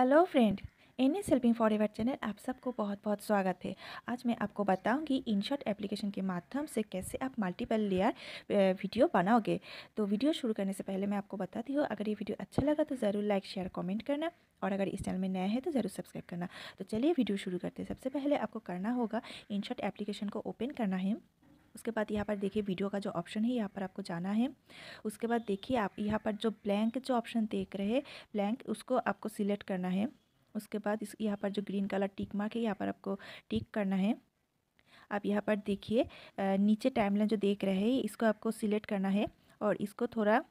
hello friend N S helping for ever channel आप सबको बहुत बहुत स्वागत है आज मैं आपको बताऊंगी इनशॉट एप्लीकेशन के माध्यम से कैसे आप मल्टीपल लेयर वीडियो बनाओगे तो वीडियो शुरू करने से पहले मैं आपको बताती हूँ अगर ये वीडियो अच्छा लगा तो ज़रूर लाइक शेयर कमेंट करना और अगर इस चैनल में नया है तो ज़रूर सब्सक्राइब करना तो चलिए वीडियो शुरू करते हैं सबसे पहले आपको करना होगा इनशॉट एप्लीकेशन को ओपन करना है उसके बाद यहाँ पर देखिए वीडियो का जो ऑप्शन है यहाँ पर आपको जाना है उसके बाद देखिए आप यहाँ पर जो ब्लैंक जो ऑप्शन देख रहे हैं ब्लैंक उसको आपको सिलेक्ट करना है उसके बाद इस यहाँ पर जो ग्रीन कलर टिक मार्क है यहाँ पर आपको टिक करना है आप यहाँ पर देखिए नीचे टाइमलाइन जो देख रहे हैं इसको आपको सिलेक्ट करना है और इसको थोड़ा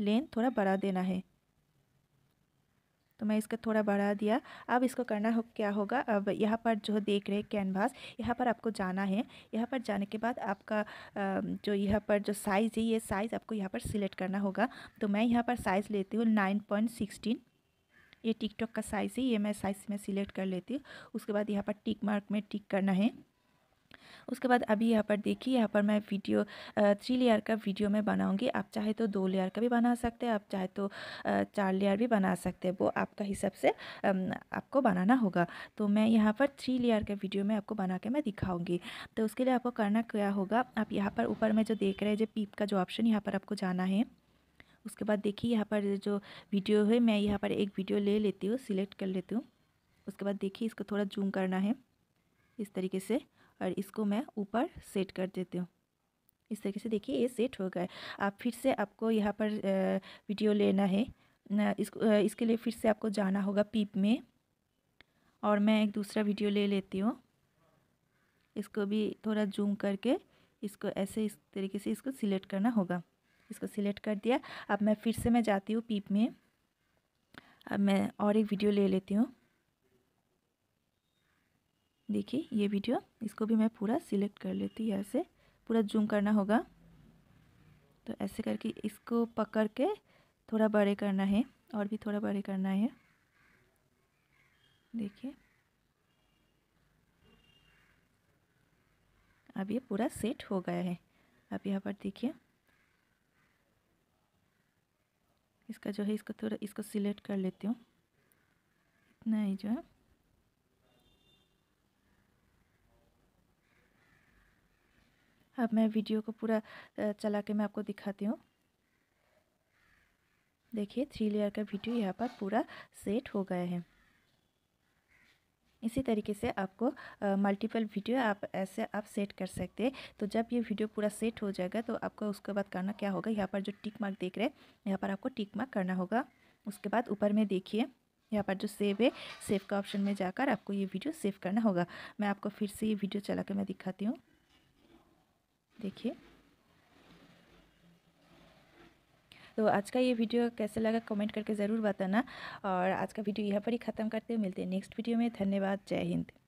लेंथ थोड़ा बढ़ा देना है तो मैं इसका थोड़ा बढ़ा दिया अब इसको करना हो क्या होगा अब यहाँ पर जो देख रहे कैनवास यहाँ पर आपको जाना है यहाँ पर जाने के बाद आपका जो यहाँ पर जो साइज़ है ये साइज़ आपको यहाँ पर सिलेक्ट करना होगा तो मैं यहाँ पर साइज़ लेती हूँ नाइन पॉइंट सिक्सटीन ये टिकटॉक का साइज़ है ये मैं साइज़ में सिलेक्ट कर लेती हूँ उसके बाद यहाँ पर टिक मार्क में टिक करना है उसके बाद अभी यहाँ पर देखिए यहाँ पर मैं वीडियो थ्री लेयर का वीडियो मैं बनाऊँगी आप चाहे तो दो लेयर का भी बना सकते हैं आप चाहे तो चार लेयर भी बना सकते हैं वो आपका हिसाब से आपको बनाना होगा तो मैं यहाँ पर थ्री लेयर का वीडियो में आपको बना के मैं दिखाऊँगी तो उसके लिए आपको करना क्या होगा आप यहाँ पर ऊपर में जो देख रहे हैं जो पीप का जो ऑप्शन यहाँ पर आपको जाना है उसके बाद देखिए यहाँ पर जो वीडियो है मैं यहाँ पर एक वीडियो ले लेती हूँ सिलेक्ट कर लेती हूँ उसके बाद देखिए इसको थोड़ा जूम करना है इस तरीके से और इसको मैं ऊपर सेट कर देती हूँ इस तरीके से देखिए ये सेट हो गया आप फिर से आपको यहाँ पर वीडियो लेना है इसको इसके लिए फिर से आपको जाना होगा पीप में और मैं एक दूसरा वीडियो ले लेती हूँ इसको भी थोड़ा जूम करके इसको ऐसे इस तरीके से इसको सिलेक्ट करना होगा इसको सिलेक्ट कर दिया अब मैं फिर से मैं जाती हूँ पीप में अब मैं और एक वीडियो ले लेती हूँ देखिए ये वीडियो इसको भी मैं पूरा सिलेक्ट कर लेती यहाँ से पूरा जूम करना होगा तो ऐसे करके इसको पकड़ के थोड़ा बड़े करना है और भी थोड़ा बड़े करना है देखिए अब ये पूरा सेट हो गया है अब यहाँ पर देखिए इसका जो है इसको थोड़ा इसको सिलेक्ट कर लेती हूँ इतना ही जो है अब मैं वीडियो को पूरा चला के मैं आपको दिखाती हूँ देखिए थ्री लेयर का वीडियो यहाँ पर पूरा सेट हो गया है इसी तरीके से आपको मल्टीपल वीडियो आप ऐसे आप सेट कर सकते हैं तो जब ये वीडियो पूरा सेट हो जाएगा तो आपको उसके बाद करना क्या होगा यहाँ पर जो टिक मार्क देख रहे हैं यहाँ पर आपको टिक मार्क करना होगा उसके बाद ऊपर में देखिए यहाँ पर जो सेव है सेव का ऑप्शन में जाकर आपको ये वीडियो सेव करना होगा मैं आपको फिर से ये वीडियो चला कर मैं दिखाती हूँ देखिए तो आज का ये वीडियो कैसे लगा कमेंट करके ज़रूर बताना और आज का वीडियो यहाँ पर ही ख़त्म करते हैं मिलते हैं नेक्स्ट वीडियो में धन्यवाद जय हिंद